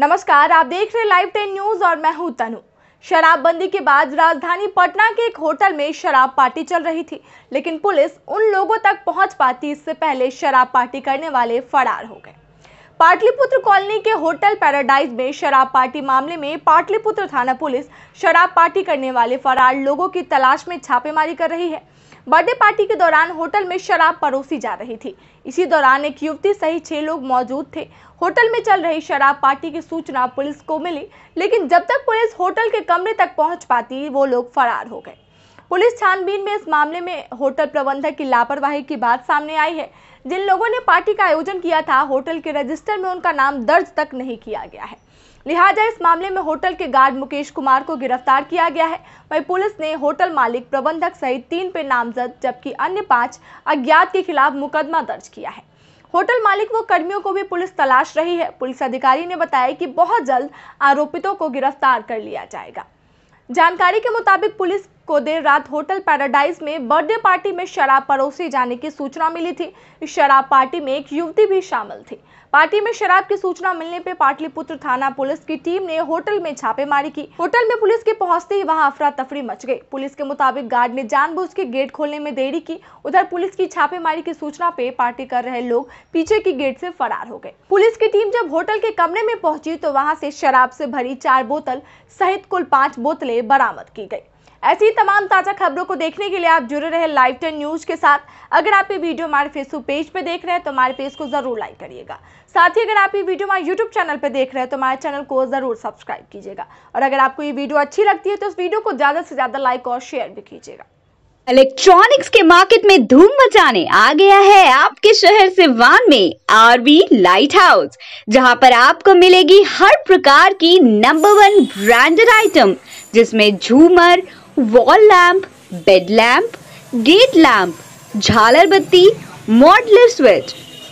नमस्कार आप देख रहे लाइव टेन न्यूज और मैं हूं तनु शराबबंदी के बाद राजधानी पटना के एक होटल में शराब पार्टी चल रही थी लेकिन पुलिस उन लोगों तक पहुंच पाती इससे पहले शराब पार्टी करने वाले फरार हो गए पाटलिपुत्र कॉलोनी के होटल पैराडाइज में शराब पार्टी मामले में पाटलिपुत्र थाना पुलिस शराब पार्टी करने वाले फरार लोगों की तलाश में छापेमारी कर रही है बर्थडे पार्टी के दौरान होटल में शराब परोसी जा रही थी इसी दौरान एक युवती सहित छह लोग मौजूद थे होटल में चल रही शराब पार्टी की सूचना पुलिस को मिली लेकिन जब तक पुलिस होटल के कमरे तक पहुंच पाती वो लोग फरार हो गए पुलिस छानबीन में इस मामले में होटल प्रबंधक की लापरवाही की बात सामने आई है जिन लोगों ने पार्टी का आयोजन किया था होटल के रजिस्टर में उनका नाम दर्ज तक नहीं किया गया है लिहाजा इस मामले में होटल के गार्ड मुकेश कुमार को गिरफ्तार किया गया है वहीं पुलिस ने होटल मालिक प्रबंधक सहित तीन पे नामजद जबकि अन्य पांच अज्ञात के खिलाफ मुकदमा दर्ज किया है होटल मालिक व कर्मियों को भी पुलिस तलाश रही है पुलिस अधिकारी ने बताया कि बहुत जल्द आरोपितों को गिरफ्तार कर लिया जाएगा जानकारी के मुताबिक पुलिस को देर रात होटल पैराडाइज में बर्थडे पार्टी में शराब परोसे जाने की सूचना मिली थी शराब पार्टी में एक युवती भी शामिल थी पार्टी में शराब की सूचना मिलने पर पाटलिपुत्र थाना पुलिस की टीम ने होटल में छापेमारी की होटल में पुलिस के पहुंचते ही वहां अफरा तफरी मच गई पुलिस के मुताबिक गार्ड ने जानबूझ के गेट खोलने में देरी की उधर पुलिस की छापेमारी की सूचना पे पार्टी कर रहे लोग पीछे की गेट से फरार हो गए पुलिस की टीम जब होटल के कमरे में पहुंची तो वहां से शराब से भरी चार बोतल सहित कुल पांच बोतलें बरामद की गई ऐसी तमाम ताज़ा खबरों को देखने के लिए आप जुड़े रहे लाइव टेन न्यूज़ के साथ अगर आप ये वीडियो हमारे फेसबुक पेज पर देख रहे हैं तो हमारे पेज को ज़रूर लाइक करिएगा साथ ही अगर आप ये वीडियो हमारे यूट्यूब चैनल पर देख रहे हैं तो हमारे चैनल को ज़रूर सब्सक्राइब कीजिएगा और अगर आपको ये वीडियो अच्छी लगती है तो इस वीडियो को ज़्यादा से ज़्यादा लाइक और शेयर भी कीजिएगा इलेक्ट्रॉनिक्स के मार्केट में धूम मचाने आ गया है आपके शहर सिवान में आरवी लाइट हाउस जहाँ पर आपको मिलेगी हर प्रकार की नंबर वन ब्रांडेड आइटम जिसमें झूमर wall lamp bed lamp gate lamp झालर बत्ती मॉडलर स्विच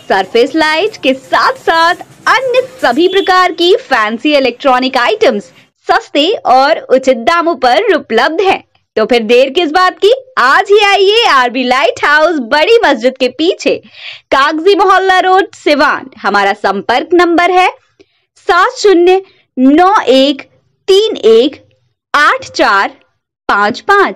सरफेस लाइट के साथ साथ अन्य सभी प्रकार की फैंसी इलेक्ट्रॉनिक आइटम्स सस्ते और उचित दामों पर उपलब्ध हैं। तो फिर देर किस बात की आज ही आइए आरबी लाइट हाउस बड़ी मस्जिद के पीछे कागजी मोहल्ला रोड सिवान हमारा संपर्क नंबर है सात शून्य नौ एक तीन एक आठ चार पाँच पाँच